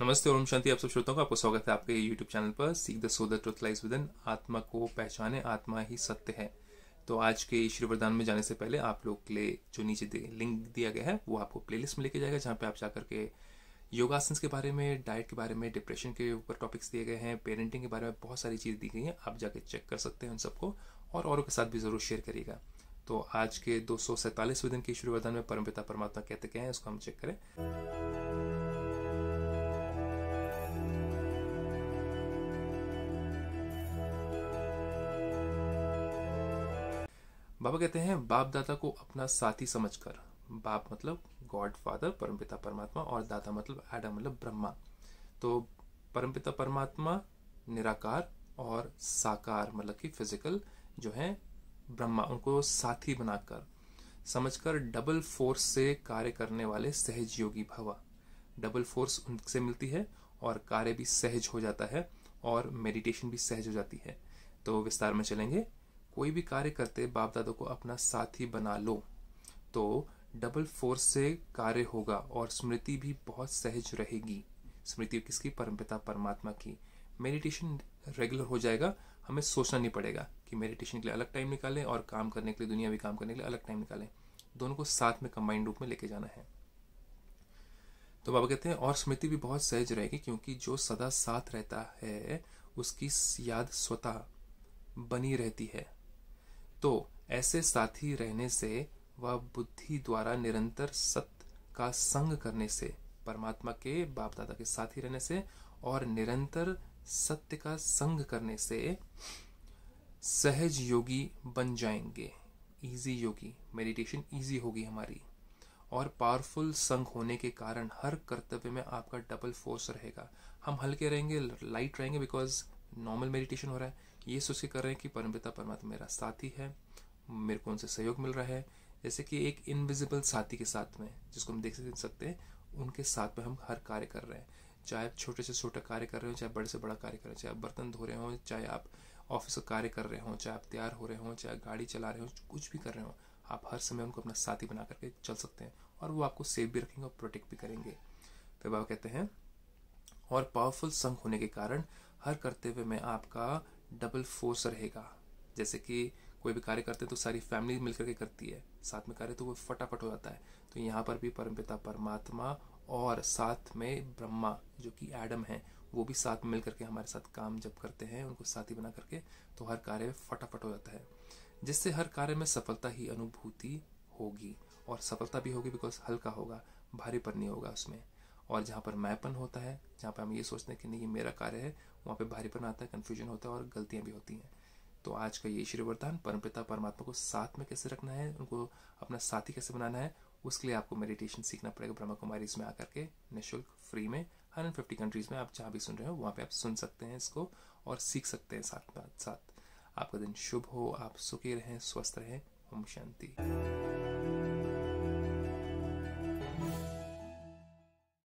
नमस्ते ओम शांति आप सब श्रोताओं का आपको स्वागत है आपके यूट्यूब चैनल पर seek the so the truth lies within आत्मा को पहचाने आत्मा ही सत्य है तो आज के ईश्वर वरदान में जाने से पहले आप लोग के लिए जो नीचे लिंक दिया गया है वो आपको प्लेलिस्ट में लेके जाएगा जहाँ पे आप जाकर के योगासन के बारे में डाइट के बारे में डिप्रेशन के ऊपर टॉपिक्स दिए गए हैं पेरेंटिंग के बारे में बहुत सारी चीज़ दी गई हैं आप जाके चेक कर सकते हैं उन सबको और औरों के साथ भी ज़रूर शेयर करिएगा तो आज के दो सौ सैंतालीसवें दिन के ईश्वर वरदान में परमपिता परमात्मा कहते क्या है उसको हम चेक करें बाबा कहते हैं बाप दादा को अपना साथी समझकर बाप मतलब गॉड फादर परमपिता परमात्मा और दादा मतलब एडम मतलब ब्रह्मा तो परमपिता परमात्मा निराकार और साकार मतलब कि फिजिकल जो है ब्रह्मा उनको साथी बनाकर समझकर डबल फोर्स से कार्य करने वाले सहजयोगी भवा डबल फोर्स उनसे मिलती है और कार्य भी सहज हो जाता है और मेडिटेशन भी सहज हो जाती है तो विस्तार में चलेंगे कोई भी कार्य करते बाप दादा को अपना साथी बना लो तो डबल फोर्स से कार्य होगा और स्मृति भी बहुत सहज रहेगी स्मृति किसकी परम परमात्मा की मेडिटेशन रेगुलर हो जाएगा हमें सोचना नहीं पड़ेगा कि मेडिटेशन के लिए अलग टाइम निकालें और काम करने के लिए दुनिया भी काम करने के लिए अलग टाइम निकालें दोनों को साथ में कंबाइंड रूप में लेके जाना है तो बाबा कहते हैं और स्मृति भी बहुत सहज रहेगी क्योंकि जो सदा साथ रहता है उसकी याद स्वतः बनी रहती है तो ऐसे साथी रहने से वह बुद्धि द्वारा निरंतर सत्य का संग करने से परमात्मा के बाप दादा के साथी रहने से और निरंतर सत्य का संग करने से सहज योगी बन जाएंगे इजी योगी मेडिटेशन इजी होगी हमारी और पावरफुल संग होने के कारण हर कर्तव्य में आपका डबल फोर्स रहेगा हम हल्के रहेंगे लाइट रहेंगे बिकॉज नॉर्मल मेडिटेशन हो रहा है ये सोच के कर रहे हैं कि परमपिता परमात्मा मेरा साथी है मेरे को उनसे सहयोग मिल रहा है जैसे कि एक इनविजिबल साथी के साथ में जिसको हम देख सकते हैं उनके साथ में हम हर कार्य कर रहे हैं चाहे आप छोटे से छोटा कार्य कर रहे हो चाहे बड़े से बड़ा कार्य कर रहे हो चाहे आप बर्तन धो रहे हो चाहे आप ऑफिस का कार्य कर रहे हो चाहे आप तैयार हो रहे हो चाहे गाड़ी चला रहे हो कुछ भी कर रहे हो आप हर समय उनको अपना साथी बना करके चल सकते हैं और वो आपको सेफ भी रखेंगे और प्रोटेक्ट भी करेंगे फिर तो बाबा कहते हैं और पावरफुल संघ होने के कारण हर करते हुए में आपका डबल फोर्स रहेगा जैसे कि कोई भी कार्य करते तो सारी फैमिली मिलकर के करती है साथ में कार्य तो वो फटाफट हो जाता है तो यहाँ पर भी परमपिता परमात्मा और साथ में ब्रह्मा जो कि एडम है वो भी साथ मिल करके हमारे साथ काम जब करते हैं उनको साथी बना करके तो हर कार्य में फटाफट हो जाता है जिससे हर कार्य में सफलता ही अनुभूति होगी और सफलता भी होगी बिकॉज हल्का होगा भारीपन नहीं होगा उसमें और जहाँ पर मैपन होता है जहाँ पर हम ये सोचते हैं कि नहीं ये मेरा कार्य है वहाँ पे भारीपन आता है कन्फ्यूजन होता है और गलतियाँ भी होती हैं तो आज का ये श्री वरदान परमपिता परमात्मा को साथ में कैसे रखना है उनको अपना साथी कैसे बनाना है उसके लिए आपको मेडिटेशन सीखना पड़ेगा ब्रह्मा कुमारी इसमें आकर के निःशुल्क फ्री में हंड्रेड फिफ्टी कंट्रीज़ में आप जहाँ भी सुन रहे हो वहाँ पे आप सुन सकते हैं इसको और सीख सकते हैं साथ साथ आपका दिन शुभ हो आप सुखी रहें स्वस्थ रहें ओम शांति